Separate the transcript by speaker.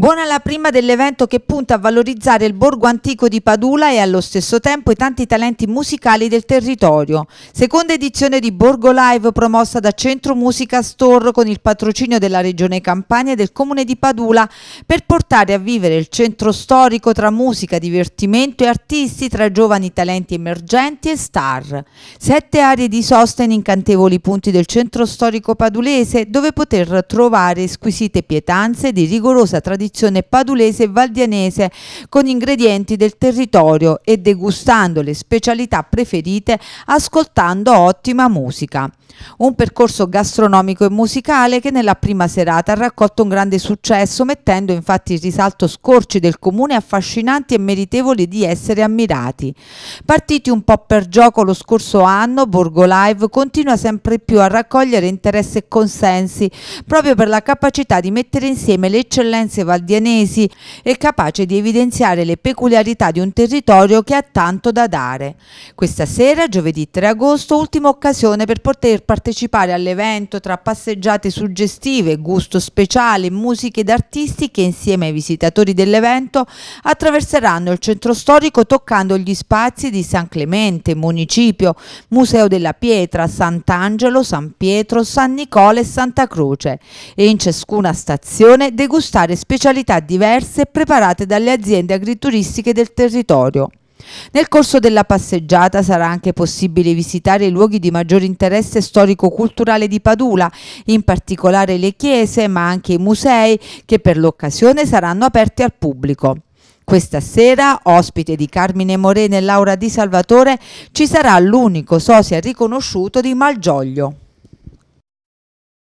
Speaker 1: Buona la prima dell'evento che punta a valorizzare il borgo antico di Padula e allo stesso tempo i tanti talenti musicali del territorio. Seconda edizione di Borgo Live promossa da Centro Musica Store con il patrocinio della Regione Campania e del Comune di Padula per portare a vivere il centro storico tra musica, divertimento e artisti tra giovani talenti emergenti e star. Sette aree di sosta in incantevoli punti del centro storico padulese dove poter trovare squisite pietanze di rigorosa tradizione tradizione padulese e valdianese con ingredienti del territorio e degustando le specialità preferite ascoltando ottima musica. Un percorso gastronomico e musicale che nella prima serata ha raccolto un grande successo mettendo infatti in risalto scorci del comune affascinanti e meritevoli di essere ammirati. Partiti un po' per gioco lo scorso anno, Borgo Live continua sempre più a raccogliere interesse e consensi proprio per la capacità di mettere insieme le eccellenze valdianesi e capace di evidenziare le peculiarità di un territorio che ha tanto da dare. Questa sera, giovedì 3 agosto, ultima occasione per poter partecipare all'evento tra passeggiate suggestive, gusto speciale, musiche ed artisti che insieme ai visitatori dell'evento attraverseranno il centro storico toccando gli spazi di San Clemente, Municipio, Museo della Pietra, Sant'Angelo, San Pietro, San Nicola e Santa Croce e in ciascuna stazione degustare specialità specialità diverse preparate dalle aziende agrituristiche del territorio. Nel corso della passeggiata sarà anche possibile visitare i luoghi di maggior interesse storico-culturale di Padula, in particolare le chiese ma anche i musei che per l'occasione saranno aperti al pubblico. Questa sera, ospite di Carmine Morene e Laura Di Salvatore, ci sarà l'unico sosia riconosciuto di Malgioglio.